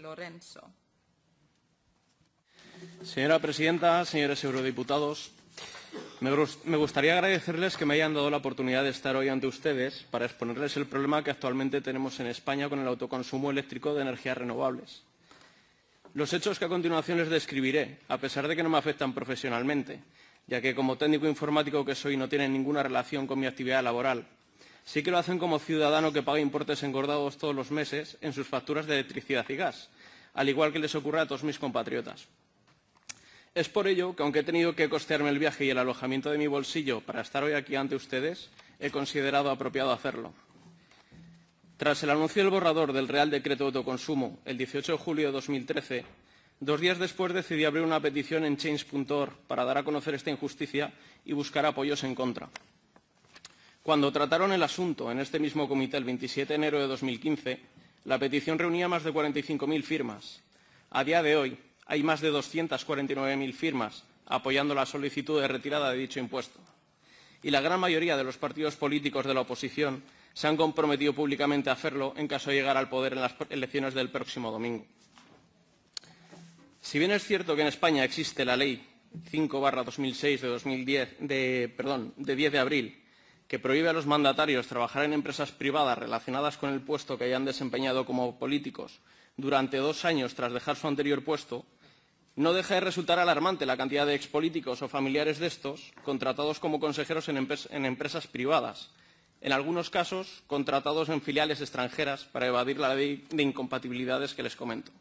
Lorenzo. Señora presidenta, señores eurodiputados, me gustaría agradecerles que me hayan dado la oportunidad de estar hoy ante ustedes para exponerles el problema que actualmente tenemos en España con el autoconsumo eléctrico de energías renovables. Los hechos que a continuación les describiré, a pesar de que no me afectan profesionalmente, ya que como técnico informático que soy no tienen ninguna relación con mi actividad laboral, Sí que lo hacen como ciudadano que paga importes engordados todos los meses en sus facturas de electricidad y gas, al igual que les ocurre a todos mis compatriotas. Es por ello que, aunque he tenido que costearme el viaje y el alojamiento de mi bolsillo para estar hoy aquí ante ustedes, he considerado apropiado hacerlo. Tras el anuncio del borrador del Real Decreto de Autoconsumo el 18 de julio de 2013, dos días después decidí abrir una petición en change.org para dar a conocer esta injusticia y buscar apoyos en contra. Cuando trataron el asunto en este mismo comité el 27 de enero de 2015, la petición reunía más de 45.000 firmas. A día de hoy hay más de 249.000 firmas apoyando la solicitud de retirada de dicho impuesto. Y la gran mayoría de los partidos políticos de la oposición se han comprometido públicamente a hacerlo en caso de llegar al poder en las elecciones del próximo domingo. Si bien es cierto que en España existe la Ley 5-2006 de, de, de 10 de abril que prohíbe a los mandatarios trabajar en empresas privadas relacionadas con el puesto que hayan desempeñado como políticos durante dos años tras dejar su anterior puesto, no deja de resultar alarmante la cantidad de expolíticos o familiares de estos contratados como consejeros en, empresas privadas, en algunos casos contratados en filiales extranjeras para evadir la ley de incompatibilidades que les comento.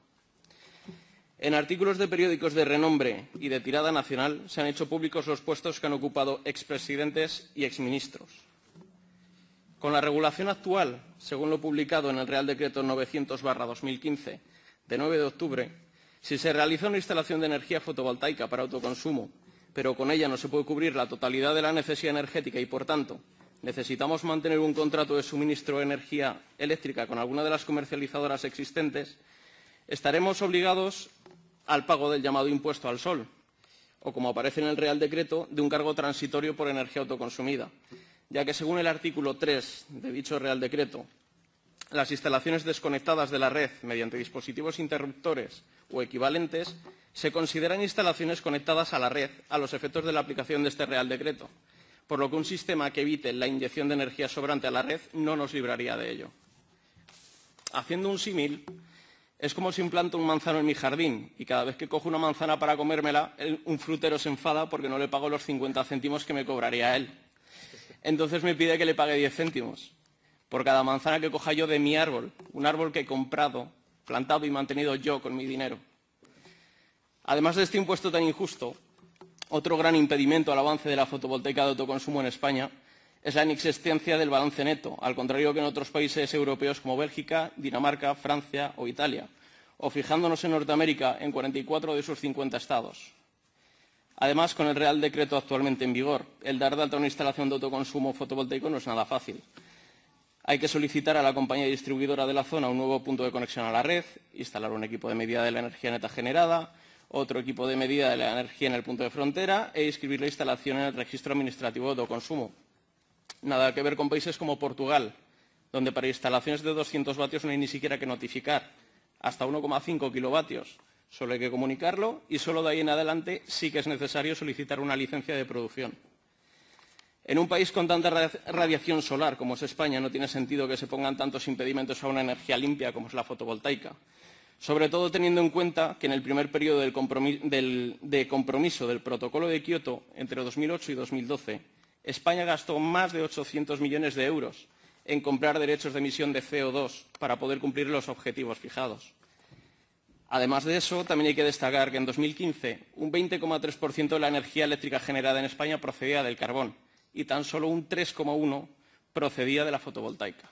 En artículos de periódicos de renombre y de tirada nacional se han hecho públicos los puestos que han ocupado expresidentes y exministros. Con la regulación actual, según lo publicado en el Real Decreto 900-2015 de 9 de octubre, si se realiza una instalación de energía fotovoltaica para autoconsumo, pero con ella no se puede cubrir la totalidad de la necesidad energética y, por tanto, necesitamos mantener un contrato de suministro de energía eléctrica con alguna de las comercializadoras existentes, estaremos obligados al pago del llamado impuesto al sol, o como aparece en el Real Decreto, de un cargo transitorio por energía autoconsumida, ya que según el artículo 3 de dicho Real Decreto, las instalaciones desconectadas de la red mediante dispositivos interruptores o equivalentes se consideran instalaciones conectadas a la red a los efectos de la aplicación de este Real Decreto, por lo que un sistema que evite la inyección de energía sobrante a la red no nos libraría de ello. Haciendo un símil, es como si implanto un manzano en mi jardín y cada vez que cojo una manzana para comérmela, un frutero se enfada porque no le pago los 50 céntimos que me cobraría él. Entonces me pide que le pague 10 céntimos por cada manzana que coja yo de mi árbol, un árbol que he comprado, plantado y mantenido yo con mi dinero. Además de este impuesto tan injusto, otro gran impedimento al avance de la fotovoltaica de autoconsumo en España es la inexistencia del balance neto, al contrario que en otros países europeos como Bélgica, Dinamarca, Francia o Italia, o fijándonos en Norteamérica en 44 de sus 50 estados. Además, con el Real Decreto actualmente en vigor, el dar data a una instalación de autoconsumo fotovoltaico no es nada fácil. Hay que solicitar a la compañía distribuidora de la zona un nuevo punto de conexión a la red, instalar un equipo de medida de la energía neta generada, otro equipo de medida de la energía en el punto de frontera e inscribir la instalación en el registro administrativo de autoconsumo nada que ver con países como Portugal, donde para instalaciones de 200 vatios no hay ni siquiera que notificar, hasta 1,5 kilovatios. Solo hay que comunicarlo y solo de ahí en adelante sí que es necesario solicitar una licencia de producción. En un país con tanta radiación solar como es España no tiene sentido que se pongan tantos impedimentos a una energía limpia como es la fotovoltaica, sobre todo teniendo en cuenta que en el primer periodo de compromiso del protocolo de Kioto, entre 2008 y 2012, España gastó más de 800 millones de euros en comprar derechos de emisión de CO2 para poder cumplir los objetivos fijados. Además de eso, también hay que destacar que en 2015 un 20,3% de la energía eléctrica generada en España procedía del carbón y tan solo un 3,1% procedía de la fotovoltaica.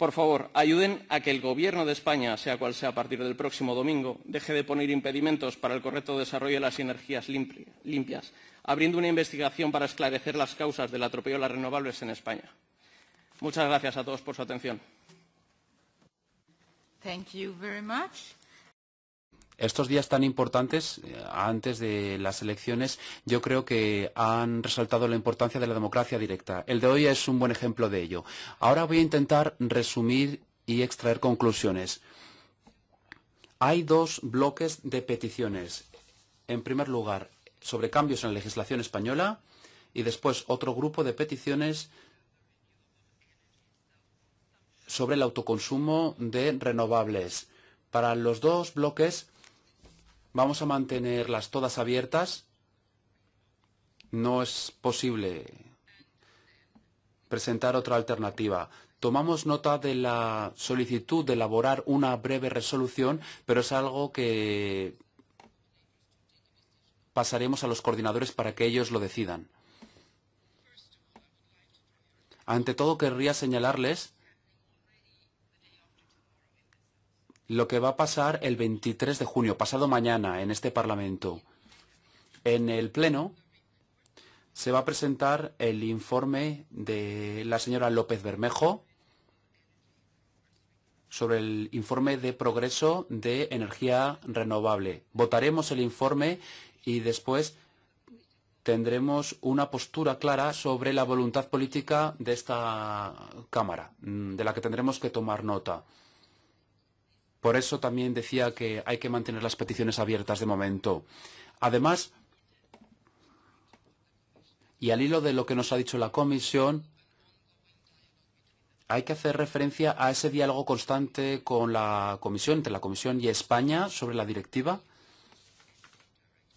Por favor, ayuden a que el Gobierno de España, sea cual sea a partir del próximo domingo, deje de poner impedimentos para el correcto desarrollo de las energías limpias, abriendo una investigación para esclarecer las causas del atropello a las renovables en España. Muchas gracias a todos por su atención. Estos días tan importantes, eh, antes de las elecciones, yo creo que han resaltado la importancia de la democracia directa. El de hoy es un buen ejemplo de ello. Ahora voy a intentar resumir y extraer conclusiones. Hay dos bloques de peticiones. En primer lugar, sobre cambios en la legislación española y después otro grupo de peticiones sobre el autoconsumo de renovables. Para los dos bloques Vamos a mantenerlas todas abiertas. No es posible presentar otra alternativa. Tomamos nota de la solicitud de elaborar una breve resolución, pero es algo que pasaremos a los coordinadores para que ellos lo decidan. Ante todo, querría señalarles lo que va a pasar el 23 de junio, pasado mañana, en este Parlamento. En el Pleno se va a presentar el informe de la señora López Bermejo sobre el informe de progreso de energía renovable. Votaremos el informe y después tendremos una postura clara sobre la voluntad política de esta Cámara, mm, de la que tendremos que tomar nota. Por eso también decía que hay que mantener las peticiones abiertas de momento. Además, y al hilo de lo que nos ha dicho la comisión, hay que hacer referencia a ese diálogo constante con la comisión, entre la comisión y España, sobre la directiva.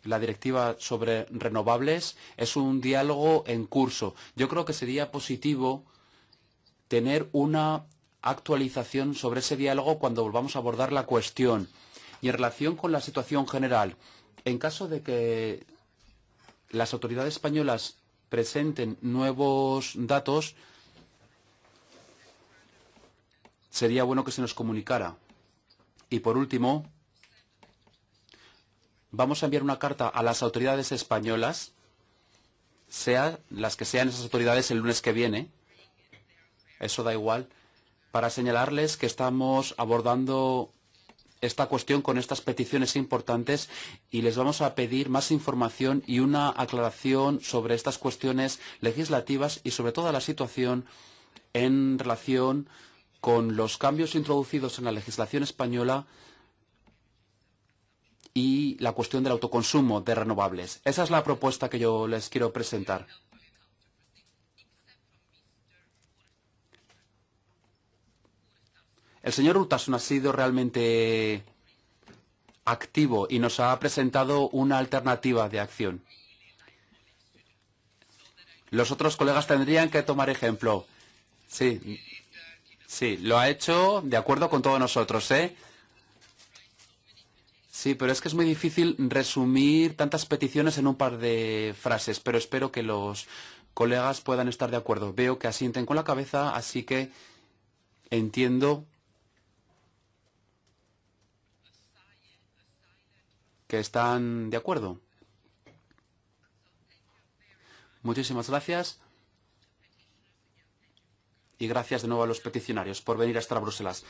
La directiva sobre renovables es un diálogo en curso. Yo creo que sería positivo tener una actualización sobre ese diálogo cuando volvamos a abordar la cuestión. Y en relación con la situación general, en caso de que las autoridades españolas presenten nuevos datos, sería bueno que se nos comunicara. Y por último, vamos a enviar una carta a las autoridades españolas, sean las que sean esas autoridades el lunes que viene, eso da igual, para señalarles que estamos abordando esta cuestión con estas peticiones importantes y les vamos a pedir más información y una aclaración sobre estas cuestiones legislativas y sobre toda la situación en relación con los cambios introducidos en la legislación española y la cuestión del autoconsumo de renovables. Esa es la propuesta que yo les quiero presentar. El señor Urtasun ha sido realmente activo y nos ha presentado una alternativa de acción. Los otros colegas tendrían que tomar ejemplo. Sí, sí, lo ha hecho de acuerdo con todos nosotros, ¿eh? Sí, pero es que es muy difícil resumir tantas peticiones en un par de frases, pero espero que los colegas puedan estar de acuerdo. Veo que asienten con la cabeza, así que entiendo están de acuerdo. Muchísimas gracias. Y gracias de nuevo a los peticionarios por venir a Bruselas.